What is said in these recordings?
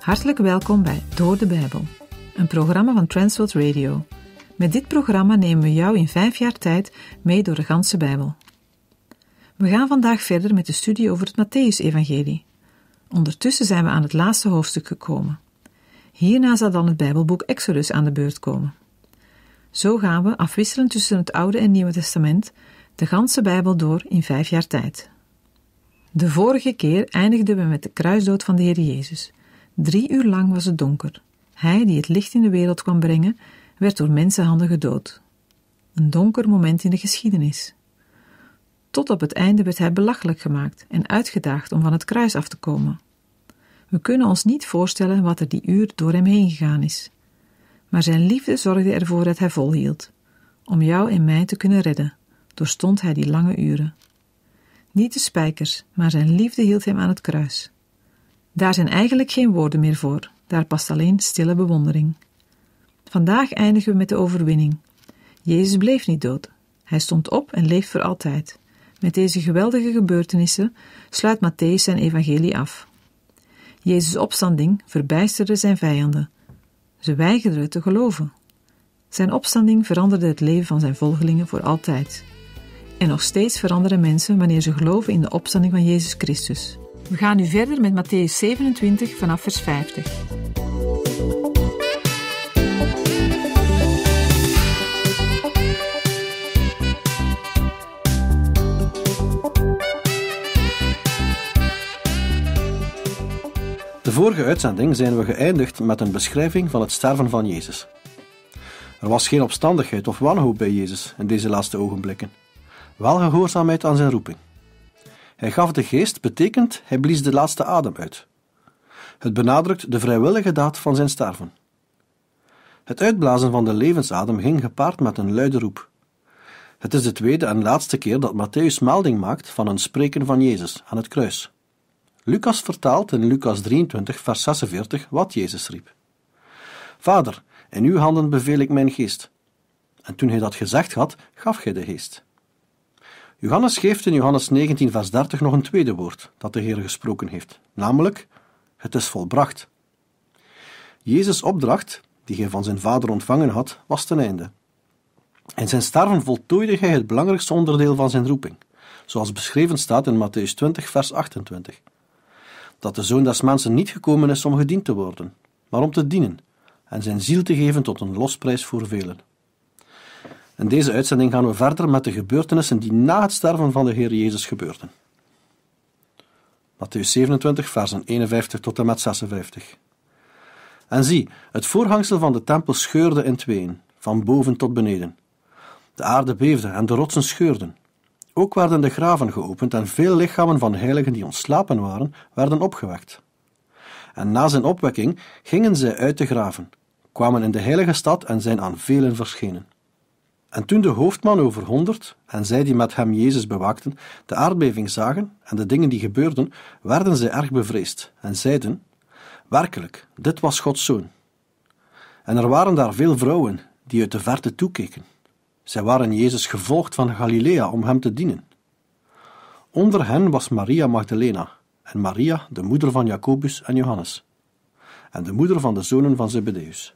Hartelijk welkom bij Door de Bijbel, een programma van Transworld Radio. Met dit programma nemen we jou in vijf jaar tijd mee door de ganse Bijbel. We gaan vandaag verder met de studie over het Matthäus-evangelie. Ondertussen zijn we aan het laatste hoofdstuk gekomen. Hierna zal dan het Bijbelboek Exodus aan de beurt komen. Zo gaan we afwisselend tussen het Oude en Nieuwe Testament de ganse Bijbel door in vijf jaar tijd. De vorige keer eindigden we met de kruisdood van de Heer Jezus. Drie uur lang was het donker. Hij die het licht in de wereld kwam brengen, werd door mensenhanden gedood. Een donker moment in de geschiedenis. Tot op het einde werd hij belachelijk gemaakt en uitgedaagd om van het kruis af te komen. We kunnen ons niet voorstellen wat er die uur door hem heen gegaan is. Maar zijn liefde zorgde ervoor dat hij volhield. Om jou en mij te kunnen redden, doorstond hij die lange uren. Niet de spijkers, maar zijn liefde hield hem aan het kruis. Daar zijn eigenlijk geen woorden meer voor, daar past alleen stille bewondering. Vandaag eindigen we met de overwinning. Jezus bleef niet dood. Hij stond op en leeft voor altijd. Met deze geweldige gebeurtenissen sluit Matthäus zijn evangelie af. Jezus' opstanding verbijsterde zijn vijanden. Ze weigerden te geloven. Zijn opstanding veranderde het leven van zijn volgelingen voor altijd. En nog steeds veranderen mensen wanneer ze geloven in de opstanding van Jezus Christus. We gaan nu verder met Matthäus 27 vanaf vers 50. vorige uitzending zijn we geëindigd met een beschrijving van het sterven van Jezus. Er was geen opstandigheid of wanhoop bij Jezus in deze laatste ogenblikken, wel gehoorzaamheid aan zijn roeping. Hij gaf de geest, betekent hij blies de laatste adem uit. Het benadrukt de vrijwillige daad van zijn sterven. Het uitblazen van de levensadem ging gepaard met een luide roep. Het is de tweede en laatste keer dat Matthäus melding maakt van een spreken van Jezus aan het kruis. Lucas vertaalt in Lucas 23, vers 46 wat Jezus riep. Vader, in uw handen beveel ik mijn geest. En toen hij dat gezegd had, gaf hij de geest. Johannes geeft in Johannes 19, vers 30 nog een tweede woord dat de Heer gesproken heeft, namelijk: Het is volbracht. Jezus' opdracht, die hij van zijn vader ontvangen had, was ten einde. In zijn sterven voltooide hij het belangrijkste onderdeel van zijn roeping, zoals beschreven staat in Matthäus 20, vers 28 dat de Zoon des Mensen niet gekomen is om gediend te worden, maar om te dienen en zijn ziel te geven tot een losprijs voor velen. In deze uitzending gaan we verder met de gebeurtenissen die na het sterven van de Heer Jezus gebeurden. Matthäus 27, versen 51 tot en met 56. En zie, het voorhangsel van de tempel scheurde in tweeën, van boven tot beneden. De aarde beefde en de rotsen scheurden. Ook werden de graven geopend en veel lichamen van heiligen die ontslapen waren, werden opgewekt. En na zijn opwekking gingen zij uit de graven, kwamen in de heilige stad en zijn aan velen verschenen. En toen de hoofdman over honderd en zij die met hem Jezus bewaakten de aardbeving zagen en de dingen die gebeurden, werden zij erg bevreesd en zeiden: Werkelijk, dit was Gods zoon. En er waren daar veel vrouwen die uit de verte toekeken. Zij waren Jezus gevolgd van Galilea om hem te dienen. Onder hen was Maria Magdalena en Maria, de moeder van Jacobus en Johannes, en de moeder van de zonen van Zebedeus.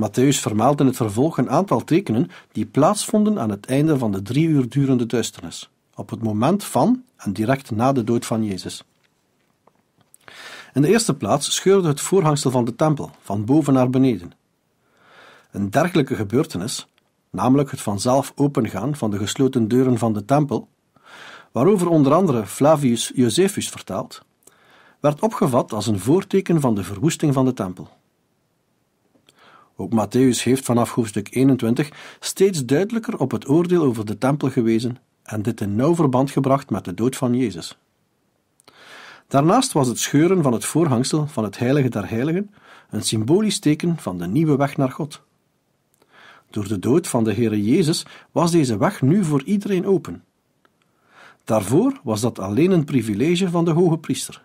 Matthäus vermeldt in het vervolg een aantal tekenen die plaatsvonden aan het einde van de drie uur durende duisternis, op het moment van en direct na de dood van Jezus. In de eerste plaats scheurde het voorhangsel van de tempel, van boven naar beneden, een dergelijke gebeurtenis, namelijk het vanzelf opengaan van de gesloten deuren van de tempel, waarover onder andere Flavius Josephus vertelt, werd opgevat als een voorteken van de verwoesting van de tempel. Ook Matthäus heeft vanaf hoofdstuk 21 steeds duidelijker op het oordeel over de tempel gewezen en dit in nauw verband gebracht met de dood van Jezus. Daarnaast was het scheuren van het voorhangsel van het Heilige der Heiligen een symbolisch teken van de nieuwe weg naar God. Door de dood van de Heere Jezus was deze weg nu voor iedereen open. Daarvoor was dat alleen een privilege van de hoge priester.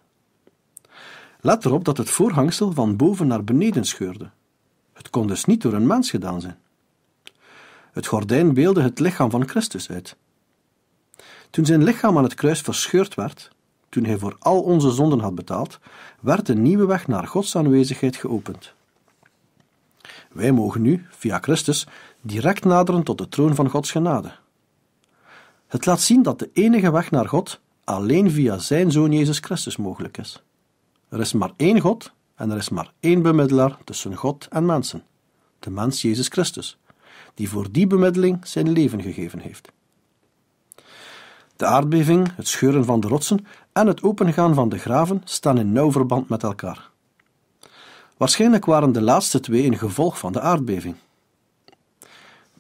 Let erop dat het voorhangsel van boven naar beneden scheurde. Het kon dus niet door een mens gedaan zijn. Het gordijn beelde het lichaam van Christus uit. Toen zijn lichaam aan het kruis verscheurd werd, toen hij voor al onze zonden had betaald, werd een nieuwe weg naar Gods aanwezigheid geopend. Wij mogen nu, via Christus, direct naderen tot de troon van Gods genade. Het laat zien dat de enige weg naar God alleen via Zijn Zoon Jezus Christus mogelijk is. Er is maar één God en er is maar één bemiddelaar tussen God en mensen, de mens Jezus Christus, die voor die bemiddeling zijn leven gegeven heeft. De aardbeving, het scheuren van de rotsen en het opengaan van de graven staan in nauw verband met elkaar. Waarschijnlijk waren de laatste twee een gevolg van de aardbeving.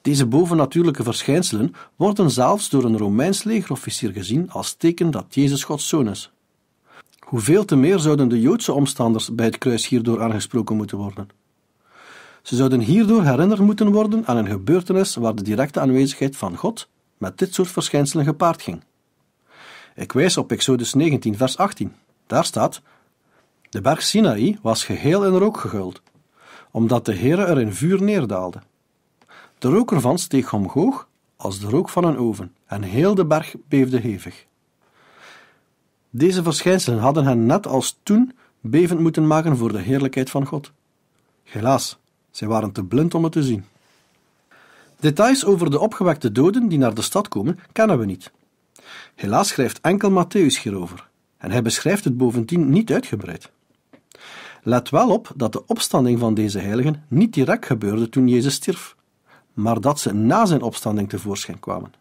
Deze bovennatuurlijke verschijnselen worden zelfs door een Romeins legerofficier gezien als teken dat Jezus Gods zoon is. Hoeveel te meer zouden de Joodse omstanders bij het kruis hierdoor aangesproken moeten worden? Ze zouden hierdoor herinnerd moeten worden aan een gebeurtenis waar de directe aanwezigheid van God met dit soort verschijnselen gepaard ging. Ik wijs op Exodus 19, vers 18. Daar staat: de berg Sinaï was geheel in rook gehuld, omdat de Heere er in vuur neerdaalde. De rook ervan steeg omhoog als de rook van een oven, en heel de berg beefde hevig. Deze verschijnselen hadden hen net als toen bevend moeten maken voor de heerlijkheid van God. Helaas, zij waren te blind om het te zien. Details over de opgewekte doden die naar de stad komen, kennen we niet. Helaas schrijft enkel Matthäus hierover, en hij beschrijft het bovendien niet uitgebreid. Let wel op dat de opstanding van deze heiligen niet direct gebeurde toen Jezus stierf, maar dat ze na zijn opstanding tevoorschijn kwamen.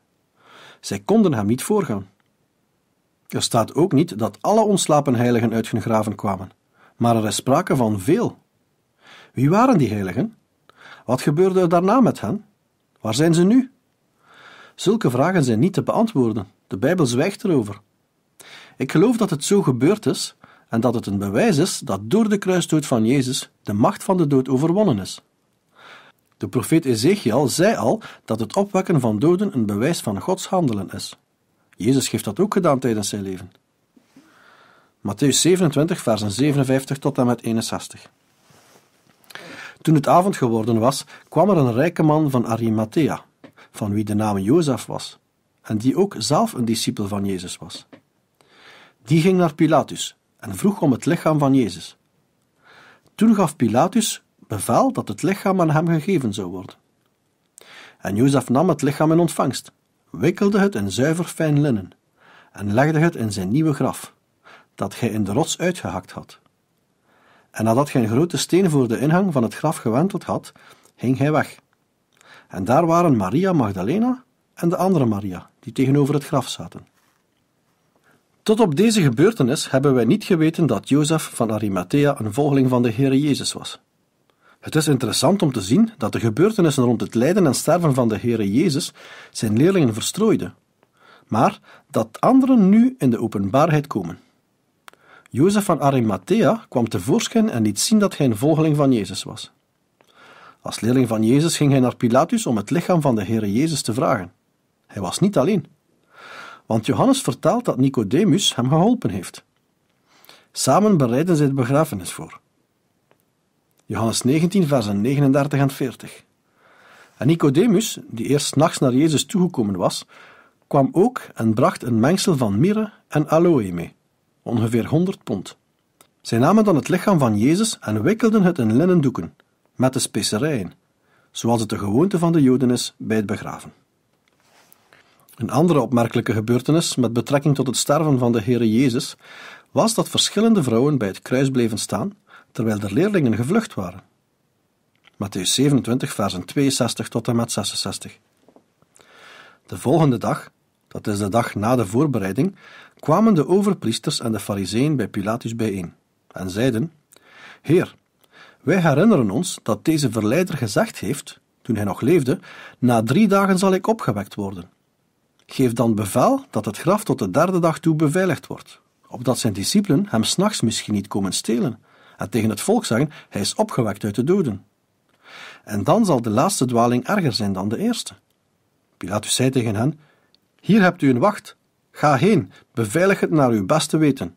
Zij konden hem niet voorgaan. Er staat ook niet dat alle ontslapen heiligen uit hun graven kwamen, maar er is sprake van veel. Wie waren die heiligen? Wat gebeurde er daarna met hen? Waar zijn ze nu? Zulke vragen zijn niet te beantwoorden. De Bijbel zwijgt erover. Ik geloof dat het zo gebeurd is en dat het een bewijs is dat door de kruisdood van Jezus de macht van de dood overwonnen is. De profeet Ezekiel zei al dat het opwekken van doden een bewijs van Gods handelen is. Jezus heeft dat ook gedaan tijdens zijn leven. Matthäus 27, versen 57 tot en met 61. Toen het avond geworden was, kwam er een rijke man van Arimathea, van wie de naam Jozef was, en die ook zelf een discipel van Jezus was. Die ging naar Pilatus en vroeg om het lichaam van Jezus. Toen gaf Pilatus bevel dat het lichaam aan hem gegeven zou worden. En Jozef nam het lichaam in ontvangst, wikkelde het in zuiver fijn linnen en legde het in zijn nieuwe graf, dat hij in de rots uitgehakt had. En nadat hij een grote steen voor de ingang van het graf gewenteld had, ging hij weg. En daar waren Maria Magdalena en de andere Maria, die tegenover het graf zaten. Tot op deze gebeurtenis hebben wij niet geweten dat Jozef van Arimathea een volgeling van de Heer Jezus was. Het is interessant om te zien dat de gebeurtenissen rond het lijden en sterven van de Heer Jezus zijn leerlingen verstrooiden, maar dat anderen nu in de openbaarheid komen. Jozef van Arimathea kwam tevoorschijn en liet zien dat hij een volgeling van Jezus was. Als leerling van Jezus ging hij naar Pilatus om het lichaam van de Heer Jezus te vragen. Hij was niet alleen want Johannes vertelt dat Nicodemus hem geholpen heeft. Samen bereiden zij de begrafenis voor. Johannes 19, versen 39 en 40. En Nicodemus, die eerst nachts naar Jezus toegekomen was, kwam ook en bracht een mengsel van mirre en aloë mee, ongeveer 100 pond. Zij namen dan het lichaam van Jezus en wikkelden het in linnen doeken, met de specerijen, zoals het de gewoonte van de Joden is bij het begraven. Een andere opmerkelijke gebeurtenis met betrekking tot het sterven van de Heere Jezus was dat verschillende vrouwen bij het kruis bleven staan terwijl de leerlingen gevlucht waren. Matthäus 27, versen 62 tot en met 66. De volgende dag, dat is de dag na de voorbereiding, kwamen de overpriesters en de fariseeën bij Pilatus bijeen en zeiden: Heer, wij herinneren ons dat deze verleider gezegd heeft, toen hij nog leefde: Na drie dagen zal ik opgewekt worden. Geef dan bevel dat het graf tot de derde dag toe beveiligd wordt, opdat zijn discipelen hem s'nachts misschien niet komen stelen en tegen het volk zeggen: Hij is opgewekt uit de doden. En dan zal de laatste dwaling erger zijn dan de eerste. Pilatus zei tegen hen: Hier hebt u een wacht. Ga heen, beveilig het naar uw beste weten.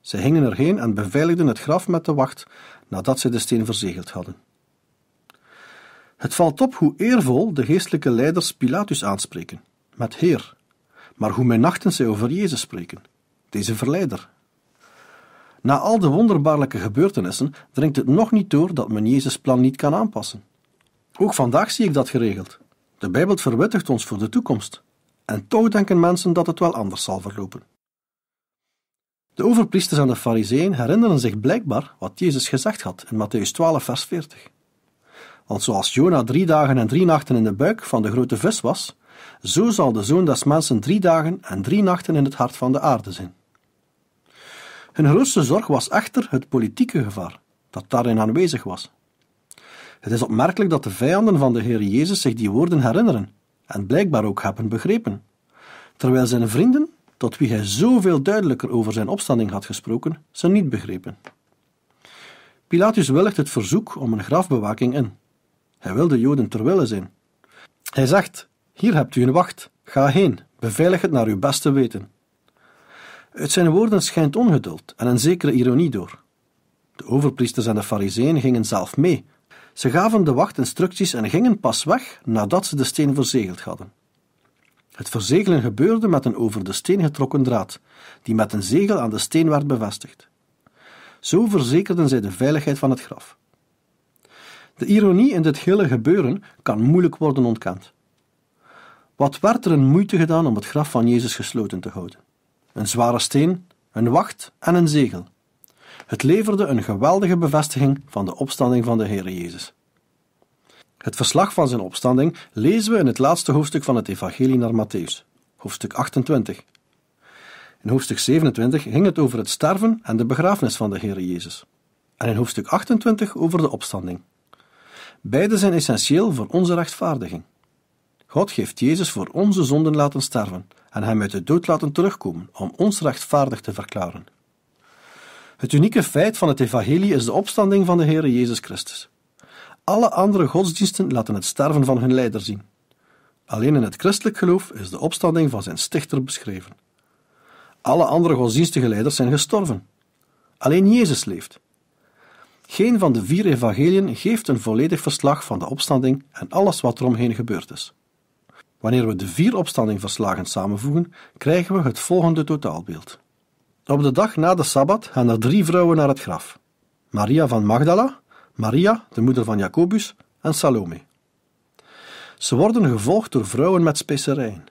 Zij gingen erheen en beveiligden het graf met de wacht nadat ze de steen verzegeld hadden. Het valt op hoe eervol de geestelijke leiders Pilatus aanspreken met Heer, maar hoe mijn nachten zij over Jezus spreken, deze verleider. Na al de wonderbaarlijke gebeurtenissen dringt het nog niet door dat men Jezus' plan niet kan aanpassen. Ook vandaag zie ik dat geregeld. De Bijbel verwittigt ons voor de toekomst. En toch denken mensen dat het wel anders zal verlopen. De overpriesters en de fariseeën herinneren zich blijkbaar wat Jezus gezegd had in Matthäus 12, vers 40. Want zoals Jona drie dagen en drie nachten in de buik van de grote vis was, zo zal de zoon des mensen drie dagen en drie nachten in het hart van de aarde zijn. Hun grootste zorg was echter het politieke gevaar dat daarin aanwezig was. Het is opmerkelijk dat de vijanden van de Heer Jezus zich die woorden herinneren en blijkbaar ook hebben begrepen, terwijl zijn vrienden, tot wie hij zoveel duidelijker over zijn opstanding had gesproken, ze niet begrepen. Pilatus willigt het verzoek om een grafbewaking in. Hij wil de Joden ter zijn. Hij zegt: hier hebt u een wacht. Ga heen. Beveilig het naar uw beste weten. Uit zijn woorden schijnt ongeduld en een zekere ironie door. De overpriesters en de fariseeën gingen zelf mee. Ze gaven de wacht instructies en gingen pas weg nadat ze de steen verzegeld hadden. Het verzegelen gebeurde met een over de steen getrokken draad, die met een zegel aan de steen werd bevestigd. Zo verzekerden zij de veiligheid van het graf. De ironie in dit hele gebeuren kan moeilijk worden ontkend. Wat werd er een moeite gedaan om het graf van Jezus gesloten te houden? Een zware steen, een wacht en een zegel. Het leverde een geweldige bevestiging van de opstanding van de Heere Jezus. Het verslag van zijn opstanding lezen we in het laatste hoofdstuk van het Evangelie naar Matthäus, hoofdstuk 28. In hoofdstuk 27 ging het over het sterven en de begrafenis van de Heere Jezus, en in hoofdstuk 28 over de opstanding. Beide zijn essentieel voor onze rechtvaardiging. God heeft Jezus voor onze zonden laten sterven en hem uit de dood laten terugkomen om ons rechtvaardig te verklaren. Het unieke feit van het evangelie is de opstanding van de Heer Jezus Christus. Alle andere godsdiensten laten het sterven van hun leider zien. Alleen in het christelijk geloof is de opstanding van zijn stichter beschreven. Alle andere godsdienstige leiders zijn gestorven. Alleen Jezus leeft. Geen van de vier evangeliën geeft een volledig verslag van de opstanding en alles wat eromheen gebeurd is. Wanneer we de vier opstandingverslagen samenvoegen, krijgen we het volgende totaalbeeld. Op de dag na de Sabbat gaan er drie vrouwen naar het graf: Maria van Magdala, Maria, de moeder van Jacobus, en Salome. Ze worden gevolgd door vrouwen met specerijen.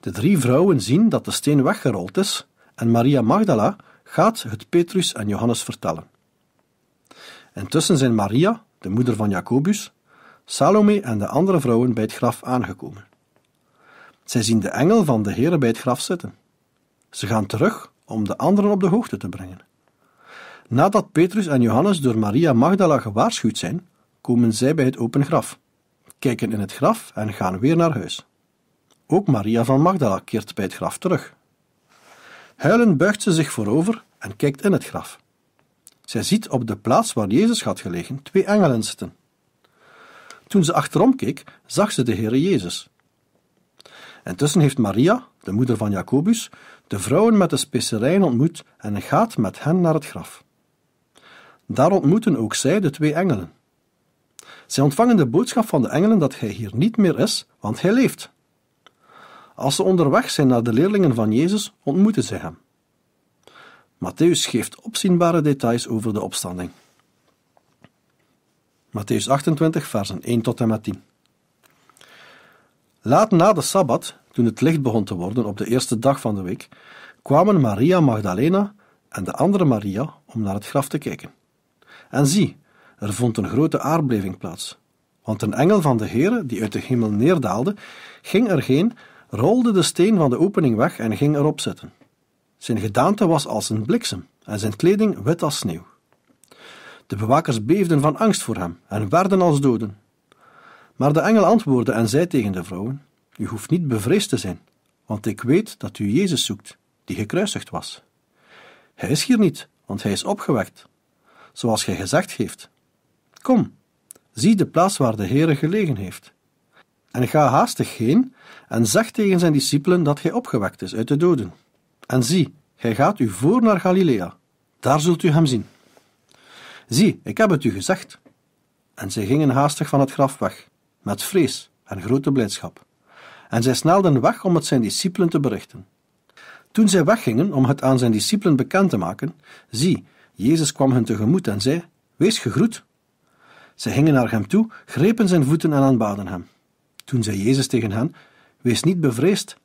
De drie vrouwen zien dat de steen weggerold is en Maria Magdala gaat het Petrus en Johannes vertellen. Intussen zijn Maria, de moeder van Jacobus, Salome en de andere vrouwen bij het graf aangekomen. Zij zien de engel van de Heer bij het graf zitten. Ze gaan terug om de anderen op de hoogte te brengen. Nadat Petrus en Johannes door Maria Magdala gewaarschuwd zijn, komen zij bij het open graf, kijken in het graf en gaan weer naar huis. Ook Maria van Magdala keert bij het graf terug. Huilend buigt ze zich voorover en kijkt in het graf. Zij ziet op de plaats waar Jezus had gelegen twee engelen zitten. Toen ze achterom keek, zag ze de Heere Jezus. Intussen heeft Maria, de moeder van Jacobus, de vrouwen met de specerijen ontmoet en gaat met hen naar het graf. Daar ontmoeten ook zij de twee engelen. Zij ontvangen de boodschap van de engelen dat hij hier niet meer is, want hij leeft. Als ze onderweg zijn naar de leerlingen van Jezus, ontmoeten ze hem. Matthäus geeft opzienbare details over de opstanding. Matthäus 28, versen 1 tot en met 10. Laat na de sabbat, toen het licht begon te worden op de eerste dag van de week, kwamen Maria Magdalena en de andere Maria om naar het graf te kijken. En zie, er vond een grote aardbeving plaats. Want een engel van de Heere, die uit de hemel neerdaalde, ging erheen, rolde de steen van de opening weg en ging erop zitten. Zijn gedaante was als een bliksem en zijn kleding wit als sneeuw. De bewakers beefden van angst voor hem en werden als doden. Maar de engel antwoordde en zei tegen de vrouwen: U hoeft niet bevreesd te zijn, want ik weet dat u Jezus zoekt, die gekruisigd was. Hij is hier niet, want hij is opgewekt, zoals gij gezegd heeft. Kom, zie de plaats waar de Heere gelegen heeft. En ga haastig heen en zeg tegen zijn discipelen dat hij opgewekt is uit de doden. En zie, hij gaat u voor naar Galilea, daar zult u hem zien. Zie, ik heb het u gezegd. En zij gingen haastig van het graf weg, met vrees en grote blijdschap. En zij snelden weg om het zijn discipelen te berichten. Toen zij weggingen om het aan zijn discipelen bekend te maken, zie, Jezus kwam hen tegemoet en zei: Wees gegroet. Zij gingen naar hem toe, grepen zijn voeten en aanbaden hem. Toen zei Jezus tegen hen: Wees niet bevreesd,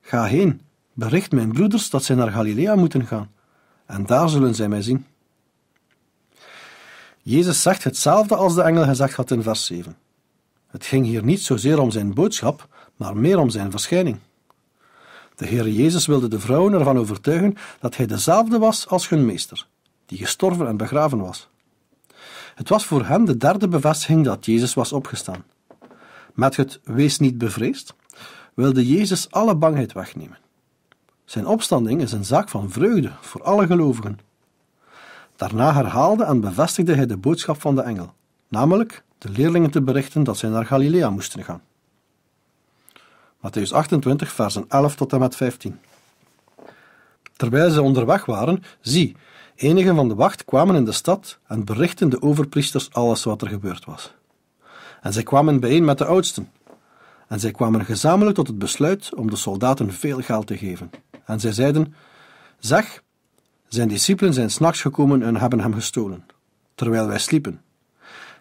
ga heen, bericht mijn broeders dat zij naar Galilea moeten gaan, en daar zullen zij mij zien. Jezus zegt hetzelfde als de engel gezegd had in vers 7. Het ging hier niet zozeer om zijn boodschap, maar meer om zijn verschijning. De Heer Jezus wilde de vrouwen ervan overtuigen dat hij dezelfde was als hun meester, die gestorven en begraven was. Het was voor hem de derde bevestiging dat Jezus was opgestaan. Met het wees niet bevreesd wilde Jezus alle bangheid wegnemen. Zijn opstanding is een zaak van vreugde voor alle gelovigen. Daarna herhaalde en bevestigde hij de boodschap van de engel, namelijk de leerlingen te berichten dat zij naar Galilea moesten gaan. Matthäus 28, versen 11 tot en met 15. Terwijl ze onderweg waren, zie, enigen van de wacht kwamen in de stad en berichten de overpriesters alles wat er gebeurd was. En zij kwamen bijeen met de oudsten. En zij kwamen gezamenlijk tot het besluit om de soldaten veel geld te geven. En zij zeiden: Zeg, zijn discipelen zijn s'nachts gekomen en hebben hem gestolen, terwijl wij sliepen.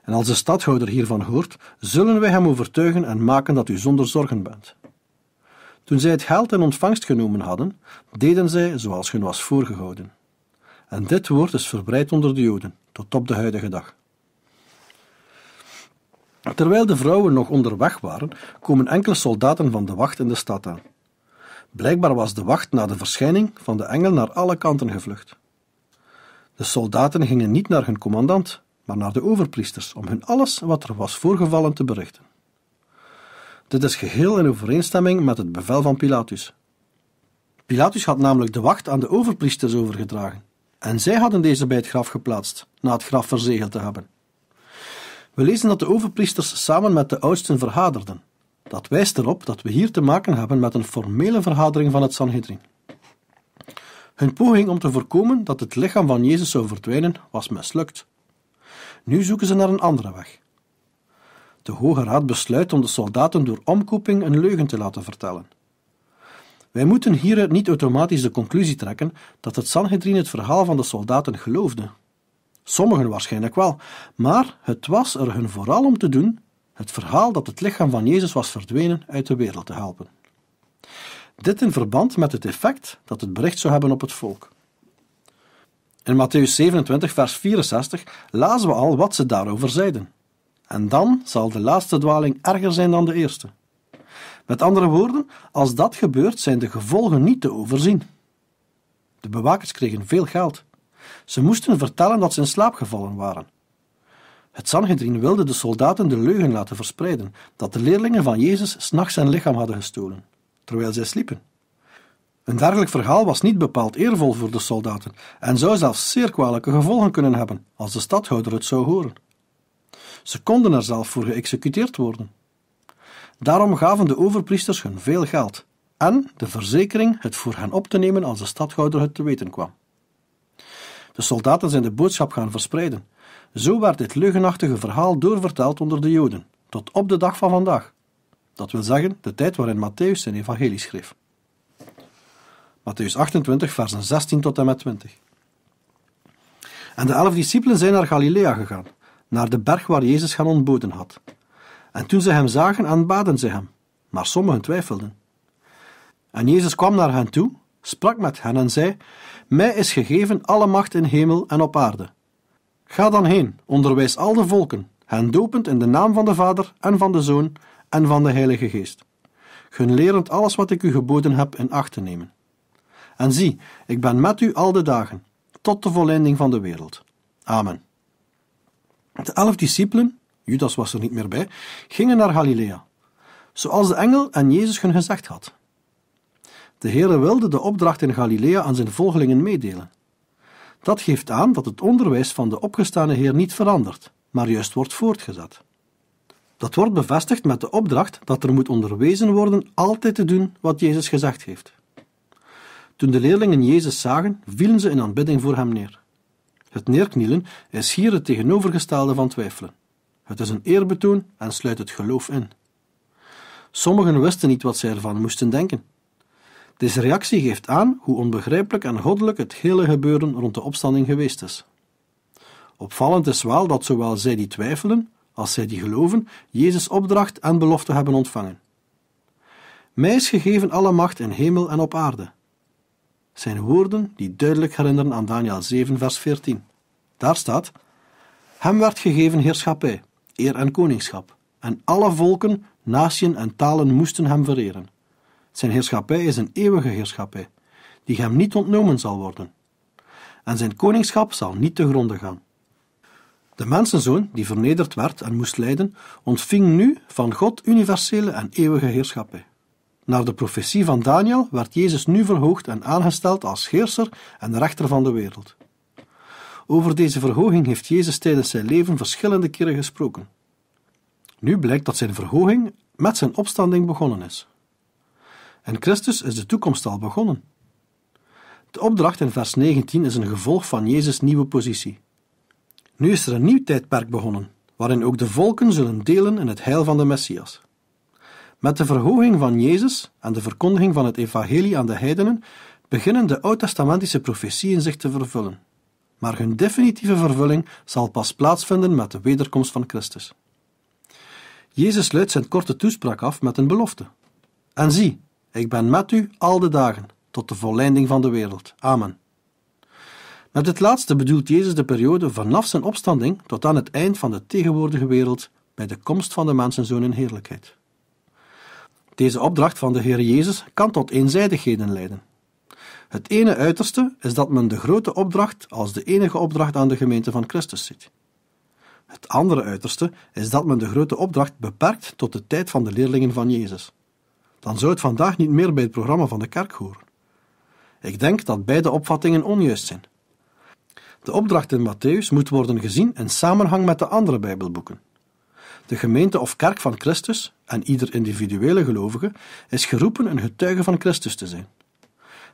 En als de stadhouder hiervan hoort, zullen wij hem overtuigen en maken dat u zonder zorgen bent. Toen zij het geld in ontvangst genomen hadden, deden zij zoals hun was voorgehouden. En dit woord is verbreid onder de Joden, tot op de huidige dag. Terwijl de vrouwen nog onderweg waren, komen enkele soldaten van de wacht in de stad aan. Blijkbaar was de wacht na de verschijning van de engel naar alle kanten gevlucht. De soldaten gingen niet naar hun commandant, maar naar de overpriesters om hun alles wat er was voorgevallen te berichten. Dit is geheel in overeenstemming met het bevel van Pilatus. Pilatus had namelijk de wacht aan de overpriesters overgedragen, en zij hadden deze bij het graf geplaatst, na het graf verzegeld te hebben. We lezen dat de overpriesters samen met de oudsten verhaderden dat wijst erop dat we hier te maken hebben met een formele verhadering van het Sanhedrin. Hun poging om te voorkomen dat het lichaam van Jezus zou verdwijnen was mislukt. Nu zoeken ze naar een andere weg. De Hoge Raad besluit om de soldaten door omkoping een leugen te laten vertellen. Wij moeten hieruit niet automatisch de conclusie trekken dat het Sanhedrin het verhaal van de soldaten geloofde. Sommigen waarschijnlijk wel, maar het was er hun vooral om te doen het verhaal dat het lichaam van Jezus was verdwenen uit de wereld te helpen. Dit in verband met het effect dat het bericht zou hebben op het volk. In Matthäus 27, vers 64 lazen we al wat ze daarover zeiden. En dan zal de laatste dwaling erger zijn dan de eerste. Met andere woorden, als dat gebeurt, zijn de gevolgen niet te overzien. De bewakers kregen veel geld. Ze moesten vertellen dat ze in slaap gevallen waren het Sanhedrin wilde de soldaten de leugen laten verspreiden dat de leerlingen van Jezus s'nachts zijn lichaam hadden gestolen, terwijl zij sliepen. Een dergelijk verhaal was niet bepaald eervol voor de soldaten en zou zelfs zeer kwalijke gevolgen kunnen hebben als de stadhouder het zou horen. Ze konden er zelf voor geëxecuteerd worden. Daarom gaven de overpriesters hun veel geld en de verzekering het voor hen op te nemen als de stadhouder het te weten kwam. De soldaten zijn de boodschap gaan verspreiden zo werd dit leugenachtige verhaal doorverteld onder de Joden, tot op de dag van vandaag. Dat wil zeggen, de tijd waarin Matthäus zijn evangelie schreef. Matthäus 28, versen 16 tot en met 20. En de elf discipelen zijn naar Galilea gegaan, naar de berg waar Jezus hen ontboden had. En toen ze hem zagen, aanbaden ze hem, maar sommigen twijfelden. En Jezus kwam naar hen toe, sprak met hen en zei: Mij is gegeven alle macht in hemel en op aarde. Ga dan heen, onderwijs al de volken, hen dopend in de naam van de Vader en van de Zoon en van de Heilige Geest, gun lerend alles wat ik u geboden heb in acht te nemen. En zie, ik ben met u al de dagen, tot de volleinding van de wereld. Amen. De elf discipelen, Judas was er niet meer bij, gingen naar Galilea, zoals de engel en Jezus hun gezegd had. De Heere wilde de opdracht in Galilea aan zijn volgelingen meedelen. Dat geeft aan dat het onderwijs van de opgestane Heer niet verandert, maar juist wordt voortgezet. Dat wordt bevestigd met de opdracht dat er moet onderwezen worden altijd te doen wat Jezus gezegd heeft. Toen de leerlingen Jezus zagen, vielen ze in aanbidding voor hem neer. Het neerknielen is hier het tegenovergestelde van twijfelen. Het is een eerbetoon en sluit het geloof in. Sommigen wisten niet wat zij ervan moesten denken. Deze reactie geeft aan hoe onbegrijpelijk en goddelijk het hele gebeuren rond de opstanding geweest is. Opvallend is wel dat zowel zij die twijfelen, als zij die geloven, Jezus' opdracht en belofte hebben ontvangen. Mij is gegeven alle macht in hemel en op aarde. Zijn woorden die duidelijk herinneren aan Daniel 7, vers 14. Daar staat: Hem werd gegeven heerschappij, eer en koningschap, en alle volken, naties en talen moesten hem vereren. Zijn heerschappij is een eeuwige heerschappij, die hem niet ontnomen zal worden. En zijn koningschap zal niet te gronden gaan. De mensenzoon, die vernederd werd en moest lijden, ontving nu van God universele en eeuwige heerschappij. Naar de profetie van Daniel werd Jezus nu verhoogd en aangesteld als heerser en rechter van de wereld. Over deze verhoging heeft Jezus tijdens zijn leven verschillende keren gesproken. Nu blijkt dat zijn verhoging met zijn opstanding begonnen is. En Christus is de toekomst al begonnen. De opdracht in vers 19 is een gevolg van Jezus' nieuwe positie. Nu is er een nieuw tijdperk begonnen, waarin ook de volken zullen delen in het heil van de Messias. Met de verhoging van Jezus en de verkondiging van het evangelie aan de heidenen beginnen de oud-testamentische profetieën zich te vervullen. Maar hun definitieve vervulling zal pas plaatsvinden met de wederkomst van Christus. Jezus sluit zijn korte toespraak af met een belofte. En zie, ik ben met u al de dagen, tot de volleinding van de wereld. Amen. Met het laatste bedoelt Jezus de periode vanaf zijn opstanding tot aan het eind van de tegenwoordige wereld bij de komst van de mensenzoon in heerlijkheid. Deze opdracht van de Heer Jezus kan tot eenzijdigheden leiden. Het ene uiterste is dat men de grote opdracht als de enige opdracht aan de gemeente van Christus ziet. Het andere uiterste is dat men de grote opdracht beperkt tot de tijd van de leerlingen van Jezus dan zou het vandaag niet meer bij het programma van de kerk horen. Ik denk dat beide opvattingen onjuist zijn. De opdracht in Matthäus moet worden gezien in samenhang met de andere Bijbelboeken. De gemeente of kerk van Christus, en ieder individuele gelovige, is geroepen een getuige van Christus te zijn.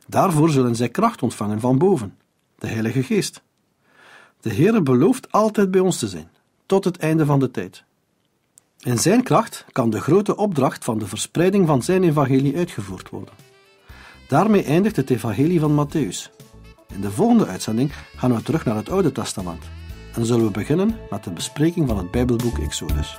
Daarvoor zullen zij kracht ontvangen van boven, de Heilige Geest. De Heere belooft altijd bij ons te zijn, tot het einde van de tijd. In zijn kracht kan de grote opdracht van de verspreiding van zijn evangelie uitgevoerd worden. Daarmee eindigt het evangelie van Matthäus. In de volgende uitzending gaan we terug naar het Oude Testament en zullen we beginnen met de bespreking van het Bijbelboek Exodus.